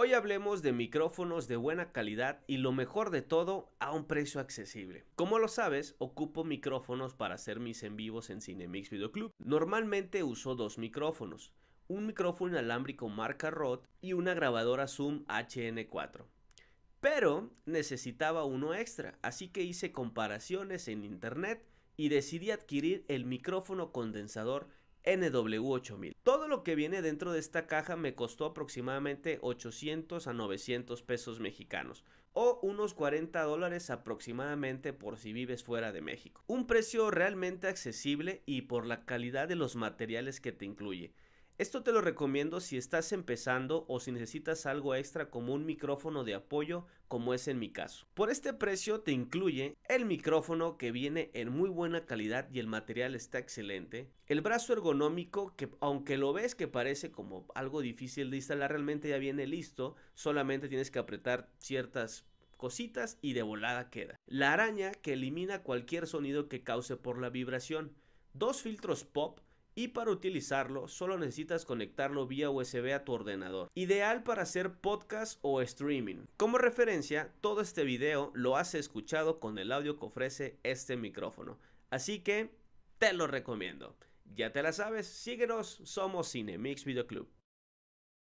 Hoy hablemos de micrófonos de buena calidad y lo mejor de todo a un precio accesible. Como lo sabes, ocupo micrófonos para hacer mis en vivos en Cinemix Video Club. Normalmente uso dos micrófonos, un micrófono inalámbrico marca Rode y una grabadora Zoom HN4. Pero necesitaba uno extra, así que hice comparaciones en internet y decidí adquirir el micrófono condensador NW8000. Todo lo que viene dentro de esta caja me costó aproximadamente 800 a 900 pesos mexicanos o unos 40 dólares aproximadamente por si vives fuera de México. Un precio realmente accesible y por la calidad de los materiales que te incluye. Esto te lo recomiendo si estás empezando o si necesitas algo extra como un micrófono de apoyo como es en mi caso. Por este precio te incluye el micrófono que viene en muy buena calidad y el material está excelente, el brazo ergonómico que aunque lo ves que parece como algo difícil de instalar realmente ya viene listo, solamente tienes que apretar ciertas cositas y de volada queda. La araña que elimina cualquier sonido que cause por la vibración. Dos filtros pop y para utilizarlo solo necesitas conectarlo vía USB a tu ordenador. Ideal para hacer podcast o streaming. Como referencia, todo este video lo has escuchado con el audio que ofrece este micrófono. Así que te lo recomiendo. Ya te la sabes, síguenos, somos Cinemix Video Club.